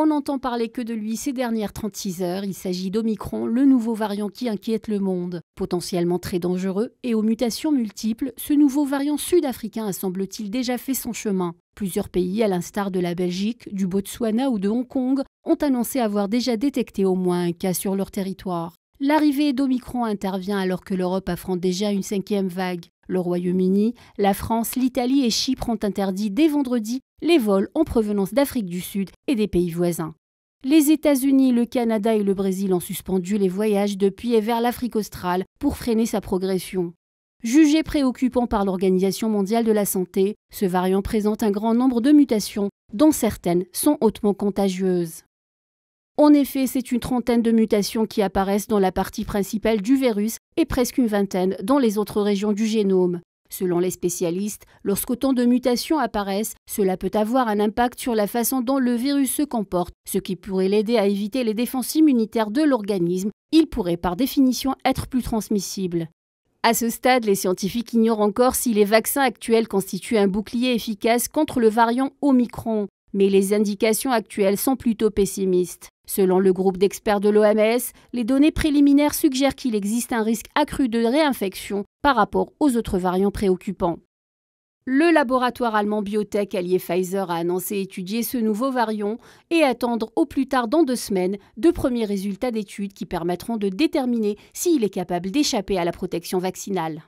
On n'entend parler que de lui ces dernières 36 heures. Il s'agit d'Omicron, le nouveau variant qui inquiète le monde. Potentiellement très dangereux et aux mutations multiples, ce nouveau variant sud-africain a semble-t-il déjà fait son chemin. Plusieurs pays, à l'instar de la Belgique, du Botswana ou de Hong Kong, ont annoncé avoir déjà détecté au moins un cas sur leur territoire. L'arrivée d'Omicron intervient alors que l'Europe affronte déjà une cinquième vague. Le Royaume-Uni, la France, l'Italie et Chypre ont interdit dès vendredi les vols en provenance d'Afrique du Sud et des pays voisins. Les États-Unis, le Canada et le Brésil ont suspendu les voyages depuis et vers l'Afrique australe pour freiner sa progression. Jugé préoccupant par l'Organisation mondiale de la santé, ce variant présente un grand nombre de mutations, dont certaines sont hautement contagieuses. En effet, c'est une trentaine de mutations qui apparaissent dans la partie principale du virus et presque une vingtaine dans les autres régions du génome. Selon les spécialistes, lorsqu'autant de mutations apparaissent, cela peut avoir un impact sur la façon dont le virus se comporte, ce qui pourrait l'aider à éviter les défenses immunitaires de l'organisme. Il pourrait par définition être plus transmissible. À ce stade, les scientifiques ignorent encore si les vaccins actuels constituent un bouclier efficace contre le variant Omicron, mais les indications actuelles sont plutôt pessimistes. Selon le groupe d'experts de l'OMS, les données préliminaires suggèrent qu'il existe un risque accru de réinfection par rapport aux autres variants préoccupants. Le laboratoire allemand biotech allié Pfizer a annoncé étudier ce nouveau variant et attendre au plus tard dans deux semaines de premiers résultats d'études qui permettront de déterminer s'il est capable d'échapper à la protection vaccinale.